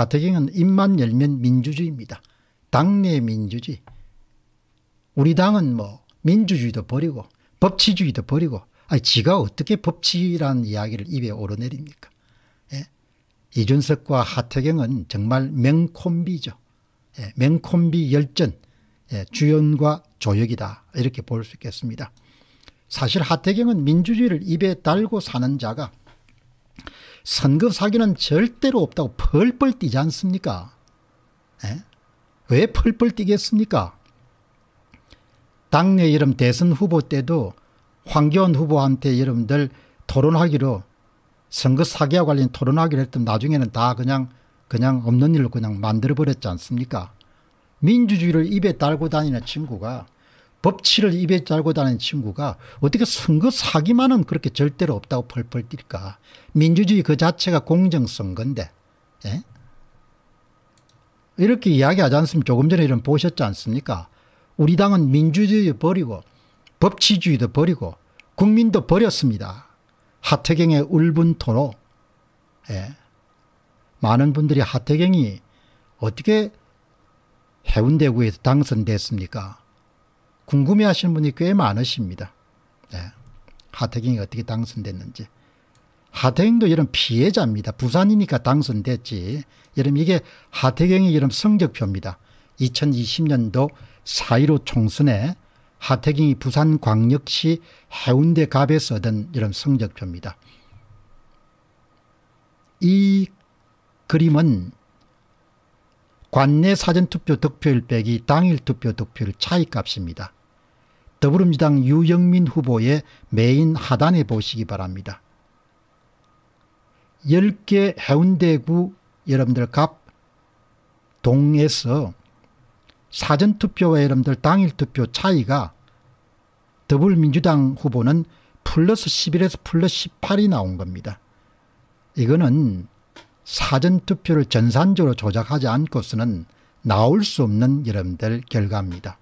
하태경은 입만 열면 민주주의입니다. 당내 민주주의. 우리 당은 뭐 민주주의도 버리고 법치주의도 버리고 아니 지가 어떻게 법치란 이야기를 입에 오르내립니까? 예? 이준석과 하태경은 정말 맹콤비죠. 예, 맹콤비 열전 예, 주연과 조역이다 이렇게 볼 수 있겠습니다. 사실 하태경은 민주주의를 입에 달고 사는 자가 선거 사기는 절대로 없다고 펄펄 뛰지 않습니까? 에? 예? 왜 펄펄 뛰겠습니까? 당내 여름 대선 후보 때도 황교안 후보한테 여러분들 토론하기로 선거 사기와 관련 토론하기로 했던 나중에는 다 그냥 그냥 없는 일로 그냥 만들어버렸지 않습니까? 민주주의를 입에 달고 다니는 친구가 법치를 입에 달고 다니는 친구가 어떻게 선거 사기만은 그렇게 절대로 없다고 펄펄 뛸까. 민주주의 그 자체가 공정성건데 예? 이렇게 이야기하지 않습니까? 조금 전에 이런 보셨지 않습니까? 우리 당은 민주주의 버리고 법치주의도 버리고 국민도 버렸습니다. 하태경의 울분 토로. 예. 많은 분들이 하태경이 어떻게 해운대구에서 당선됐습니까? 궁금해 하시는 분이 꽤 많으십니다. 네. 하태경이 어떻게 당선됐는지. 하태경도 이런 피해자입니다. 부산이니까 당선됐지. 여러 이게 하태경의 이런 성적표입니다. 2020년도 4.15 총선에 하태경이 부산광역시 해운대 갑에서 얻은 이런 성적표입니다. 이 그림은 관내 사전투표 득표율 빼기 당일 투표 득표율 차이값입니다. 더불어민주당 유영민 후보의 메인 하단에 보시기 바랍니다. 10개 해운대구 여러분들 갑 동에서 사전투표와 여러분들 당일투표 차이가 더불어민주당 후보는 플러스 11에서 플러스 18이 나온 겁니다. 이거는 사전투표를 전산적으로 조작하지 않고서는 나올 수 없는 여러분들 결과입니다.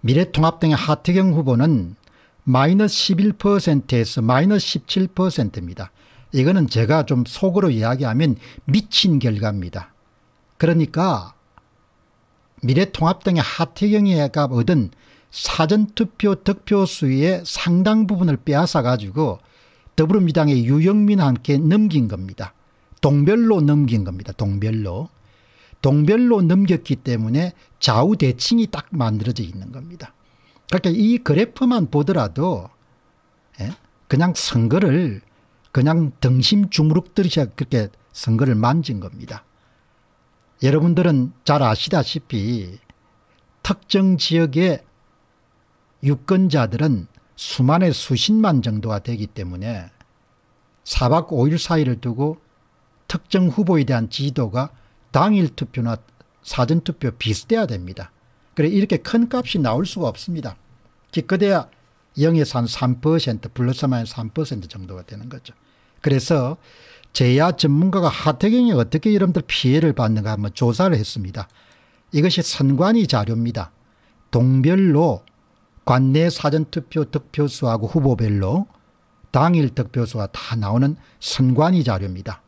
미래통합 당의 하태경 후보는 마이너스 11%에서 마이너스 17%입니다. 이거는 제가 좀 속으로 이야기하면 미친 결과입니다. 그러니까 미래통합당의 하태경이가 얻은 사전투표 득표수의 상당 부분을 빼앗아가지고 더불어민주당의 유영민 함께 넘긴 겁니다. 동별로 넘긴 겁니다. 동별로. 동별로 넘겼기 때문에 좌우 대칭이 딱 만들어져 있는 겁니다. 그러니까 이 그래프만 보더라도 예? 그냥 선거를 그냥 등심 주무룩들이 그렇게 선거를 만진 겁니다. 여러분들은 잘 아시다시피 특정 지역의 유권자들은 수만의 수십만 정도가 되기 때문에 4박 5일 사이를 두고 특정 후보에 대한 지지도가 당일 투표나 사전 투표 비슷해야 됩니다. 그래 이렇게 큰 값이 나올 수가 없습니다. 기껏해야 0에서 한3% 플러스 마이너스 3% 정도가 되는 거죠. 그래서 제야 전문가가 하태경이 어떻게 여러분들 피해를 받는가 한번 조사를 했습니다. 이것이 선관위 자료입니다. 동별로 관내 사전투표 득표수하고 후보별로 당일 득표수가 다 나오는 선관위 자료입니다.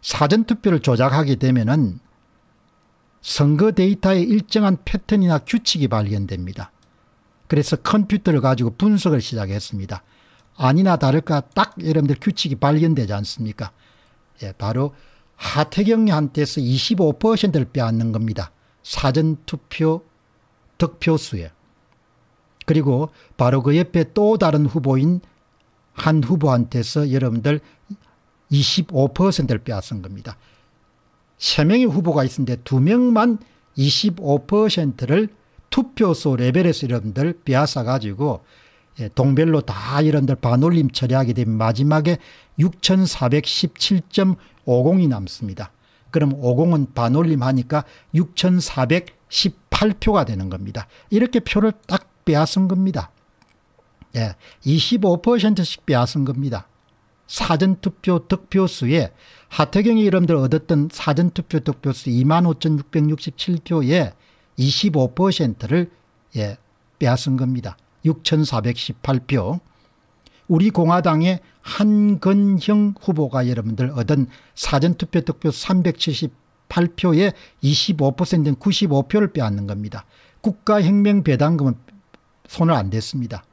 사전투표를 조작하게 되면 선거 데이터의 일정한 패턴이나 규칙이 발견됩니다. 그래서 컴퓨터를 가지고 분석을 시작했습니다. 아니나 다를까 딱 여러분들 규칙이 발견되지 않습니까? 예, 바로 하태경한테서 25%를 빼앗는 겁니다. 사전투표 득표수에. 그리고 바로 그 옆에 또 다른 후보인 한 후보한테서 여러분들 25%를 빼앗은 겁니다. 3명의 후보가 있는데 2명만 25%를 투표소 레벨에서 여러분들 빼앗아가지고 예, 동별로 다 여러분들 반올림 처리하게 되면 마지막에 6417.50이 남습니다. 그럼 50은 반올림 하니까 6418표가 되는 겁니다. 이렇게 표를 딱 빼앗은 겁니다. 예, 25%씩 빼앗은 겁니다. 사전투표 득표수에 하태경이 이름들 얻었던 사전투표 득표수 25,667표에 25%를 예, 빼앗은 겁니다. 6,418표. 우리 공화당의 한건형 후보가 여러분들 얻은 사전투표 득표 378표에 25%인 95표를 빼앗는 겁니다. 국가혁명배당금은 손을 안 댔습니다.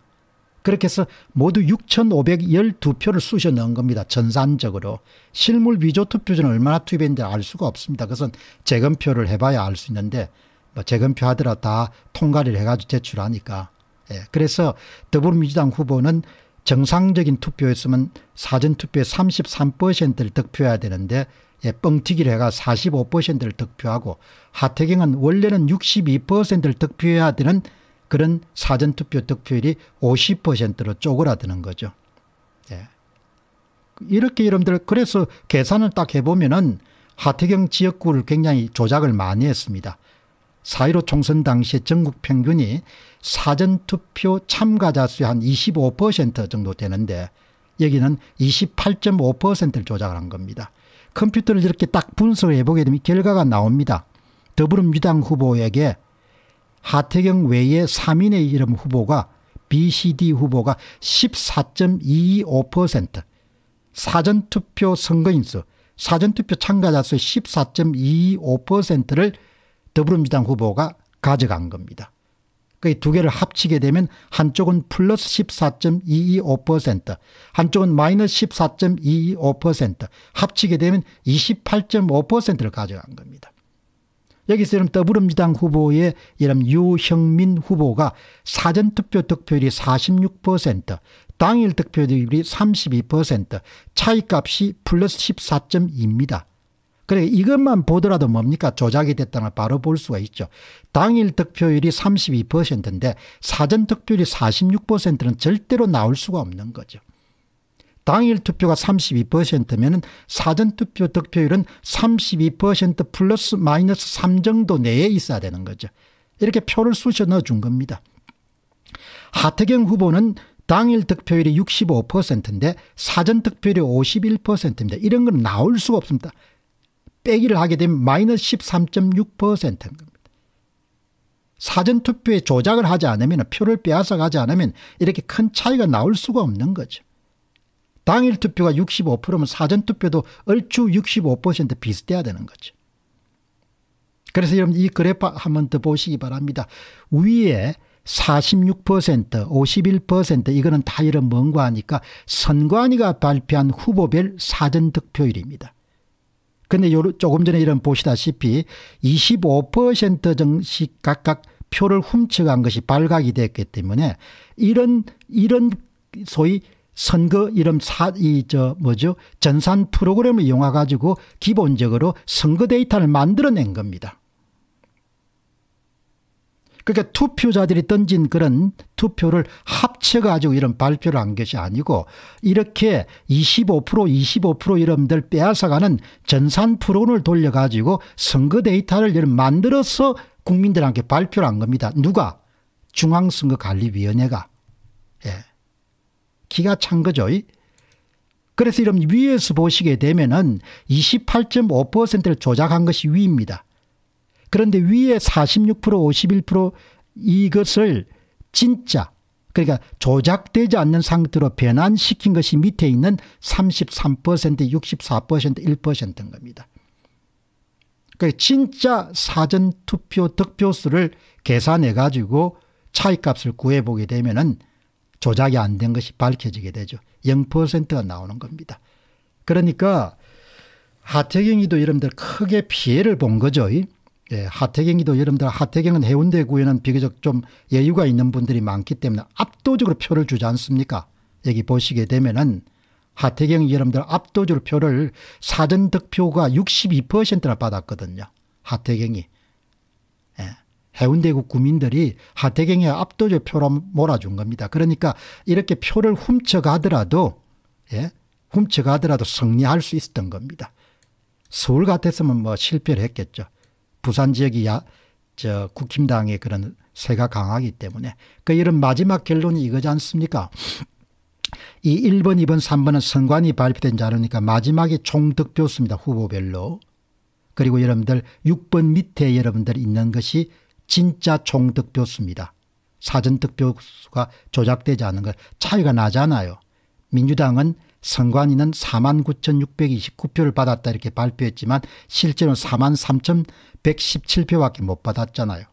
그렇게 해서 모두 6,512표를 쑤셔 넣은 겁니다. 전산적으로. 실물 위조 투표지는 얼마나 투입했는지 알 수가 없습니다. 그것은 재검표를 해봐야 알 수 있는데 뭐 재검표 하더라 다 통과를 해가지고 제출하니까. 예. 그래서 더불어민주당 후보는 정상적인 투표였으면 사전투표의 33%를 득표해야 되는데 예, 뻥튀기를 해가 45%를 득표하고 하태경은 원래는 62%를 득표해야 되는 그런 사전투표 득표율이 50%로 쪼그라드는 거죠. 예. 이렇게 여러분들 그래서 계산을 딱 해보면은 하태경 지역구를 굉장히 조작을 많이 했습니다. 4.15 총선 당시에 전국 평균이 사전투표 참가자 수의 한 25% 정도 되는데 여기는 28.5%를 조작한 겁니다. 컴퓨터를 이렇게 딱 분석해 보게 되면 결과가 나옵니다. 더불어민주당 후보에게 하태경 외에 3인의 이름 후보가 BCD 후보가 14.225% 사전투표 선거인수 사전투표 참가자 수 14.225%를 더불어민주당 후보가 가져간 겁니다. 그 두 개를 합치게 되면 한쪽은 플러스 14.225% 한쪽은 마이너스 14.225% 합치게 되면 28.5%를 가져간 겁니다. 여기서 이름 더불어민주당 후보의 이름 유형민 후보가 사전투표 득표율이 46%, 당일 득표율이 32%, 차이값이 플러스 14.2입니다. 그래 이것만 보더라도 뭡니까 조작이 됐다는 걸 바로 볼 수가 있죠. 당일 득표율이 32%인데 사전 득표율이 46%는 절대로 나올 수가 없는 거죠. 당일 투표가 32%면은 사전투표 득표율은 32% 플러스 마이너스 3 정도 내에 있어야 되는 거죠. 이렇게 표를 쑤셔 넣어준 겁니다. 하태경 후보는 당일 득표율이 65%인데 사전 득표율이 51%입니다. 이런 건 나올 수가 없습니다. 빼기를 하게 되면 마이너스 13.6%인 겁니다. 사전 투표에 조작을 하지 않으면 표를 빼앗아 가지 않으면 이렇게 큰 차이가 나올 수가 없는 거죠. 당일 투표가 65%면 사전 투표도 얼추 65% 비슷해야 되는 거죠. 그래서 여러분 이 그래프 한번 더 보시기 바랍니다. 위에 46%, 51% 이거는 다 이런 뭔가하니까 선관위가 발표한 후보별 사전 득표율입니다. 근데 요 조금 전에 이런 보시다시피 25% 정식 각각 표를 훔쳐간 것이 발각이 됐기 때문에 이런 이런 소위 선거 이름 사 이 저 뭐죠 전산 프로그램을 이용해 가지고 기본적으로 선거 데이터를 만들어낸 겁니다. 그러니까 투표자들이 던진 그런 투표를 합쳐가지고 이런 발표를 한 것이 아니고 이렇게 25% 25% 이름들 빼앗아가는 전산 프로그램을 돌려가지고 선거 데이터를 이런 만들어서 국민들한테 발표를 한 겁니다. 누가? 중앙선거관리위원회가. 예. 기가 찬 거죠. 그래서 이런 위에서 보시게 되면은 28.5%를 조작한 것이 위입니다. 그런데 위에 46% 51% 이것을 진짜 그러니까 조작되지 않는 상태로 변환시킨 것이 밑에 있는 33% 64% 1%인 겁니다. 그러니까 진짜 사전투표 득표수를 계산해 가지고 차이값을 구해보게 되면은 조작이 안 된 것이 밝혀지게 되죠. 0%가 나오는 겁니다. 그러니까 하태경이도 여러분들 크게 피해를 본 거죠. 예, 하태경이도 여러분들 하태경은 해운대 구에는 비교적 좀 여유가 있는 분들이 많기 때문에 압도적으로 표를 주지 않습니까? 여기 보시게 되면은 하태경이 여러분들 압도적으로 표를 사전 득표가 62%나 받았거든요. 하태경이. 예. 해운대국 구민들이 하태경의 압도적 표로 몰아준 겁니다. 그러니까 이렇게 표를 훔쳐가더라도 예? 훔쳐가더라도 승리할 수 있었던 겁니다. 서울 같았으면 뭐 실패를 했겠죠. 부산 지역이 야, 저 국힘당의 그런 세가 강하기 때문에 그 이런 마지막 결론이 이거지 않습니까? 이 1번, 2번, 3번은 선관위 발표된 자료니까 마지막에 총득표수입니다. 후보별로. 그리고 여러분들 6번 밑에 여러분들 있는 것이 진짜 총득표수입니다. 사전득표수가 조작되지 않은 걸 차이가 나잖아요. 민주당은 선관위는 49,629표를 받았다 이렇게 발표했지만 실제로 43,117표밖에 못 받았잖아요.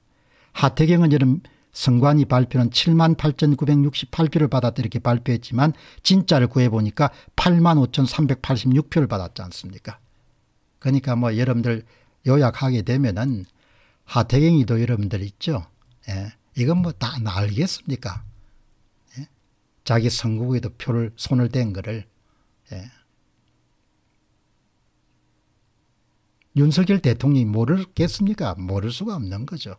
하태경은 이런 선관위 발표는 78,968표를 받았다 이렇게 발표했지만 진짜를 구해보니까 85,386표를 받았지 않습니까? 그러니까 뭐 여러분들 요약하게 되면은 하태경이도 여러분들 있죠. 예. 이건 뭐 다 알겠습니까? 예. 자기 선거구에도 표를 손을 댄 거를 예. 윤석열 대통령이 모르겠습니까? 모를 수가 없는 거죠.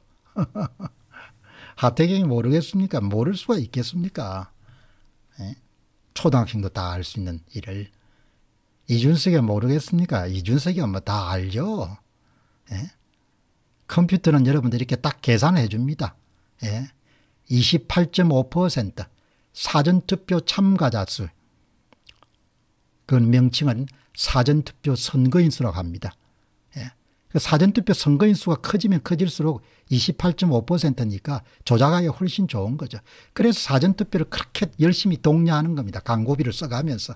하태경이 모르겠습니까? 모를 수가 있겠습니까? 예? 초등학생도 다 알 수 있는 일을. 이준석이 모르겠습니까? 이준석이 뭐 다 알죠. 예? 컴퓨터는 여러분들 이렇게 딱 계산해 줍니다. 예. 28.5% 사전투표 참가자 수. 그 명칭은 사전투표 선거인 수라고 합니다. 예. 그 사전투표 선거인 수가 커지면 커질수록 28.5%니까 조작하기 훨씬 좋은 거죠. 그래서 사전투표를 그렇게 열심히 독려하는 겁니다. 광고비를 써가면서.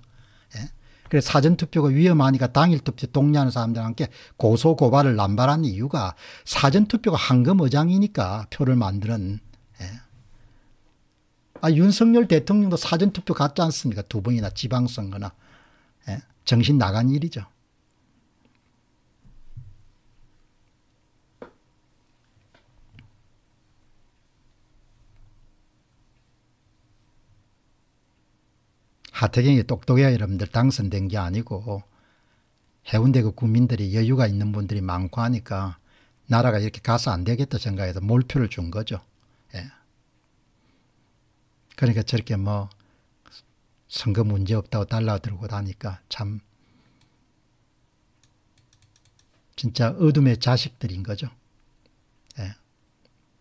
예. 그래서 사전투표가 위험하니까 당일투표 동의하는 사람들과 함께 고소고발을 남발한 이유가 사전투표가 한금어장이니까 표를 만드는 예. 아, 윤석열 대통령도 사전투표 갔지 않습니까? 두 번이나 지방선거나 예. 정신 나간 일이죠. 하태경이 똑똑해야 여러분들 당선된 게 아니고 해운대 그 국민들이 여유가 있는 분들이 많고 하니까 나라가 이렇게 가서 안 되겠다 생각해서 몰표를 준 거죠. 예. 그러니까 저렇게 뭐 선거 문제 없다고 달라들고 다니까 참 진짜 어둠의 자식들인 거죠. 예.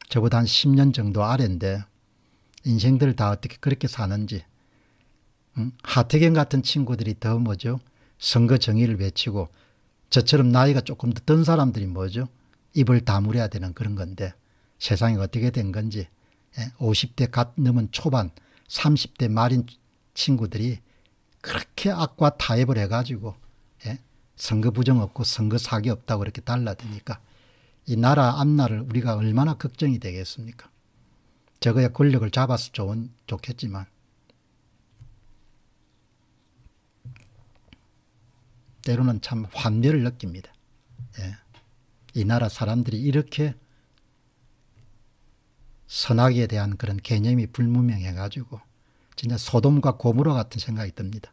저보다 한 10년 정도 아래인데 인생들 다 어떻게 그렇게 사는지 하태경 같은 친구들이 더 뭐죠? 선거 정의를 외치고 저처럼 나이가 조금 더 든 사람들이 뭐죠? 입을 다물어야 되는 그런 건데 세상이 어떻게 된 건지 50대 예? 갓 넘은 초반 30대 말인 친구들이 그렇게 악과 타협을 해가지고 예? 선거 부정 없고 선거 사기 없다고 이렇게 달라드니까 이 나라 앞날을 우리가 얼마나 걱정이 되겠습니까? 저거야 권력을 잡아서 좋은, 좋겠지만 때로는 참 환멸을 느낍니다. 예. 이 나라 사람들이 이렇게 선악에 대한 그런 개념이 불문명해가지고 진짜 소돔과 고무라 같은 생각이 듭니다.